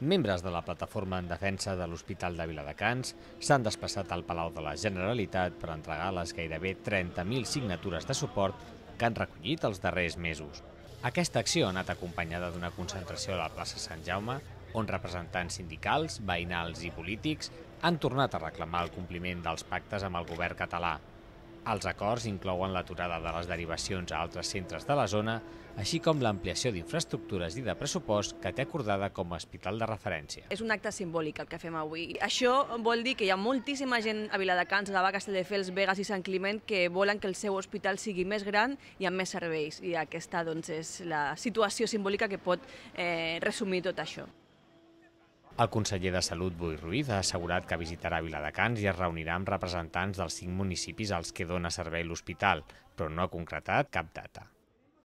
Membres de la plataforma en defensa de l'Hospital de Viladecans s'han desplaçat al Palau de la Generalitat per entregar les gairebé 30.000 signatures de suport que han recollit els darrers mesos. Aquesta acció ha anat acompanyada d'una concentració a la plaça Sant Jaume, on representants sindicals, veïnals i polítics han tornat a reclamar el compliment dels pactes amb el govern català, els acords inclouen l'aturada de les derivacions a altres centres de la zona, així com l'ampliació d'infraestructures i de pressupost que té acordada com a hospital de referència. És un acte simbòlic el que fem avui. Això vol dir que hi ha moltíssima gent a Viladecans, Gavà, Castelldefels, Vegas i Sant Climent que volen que el seu hospital sigui més gran i amb més serveis. I aquesta doncs, és la situació simbòlica que pot eh, resumir tot això. El conseller de Salut, Boi Ruiz, ha assegurat que visitarà Viladecans i es reunirà amb representants dels cinc municipis als que dona servei l'hospital, però no ha concretat cap data.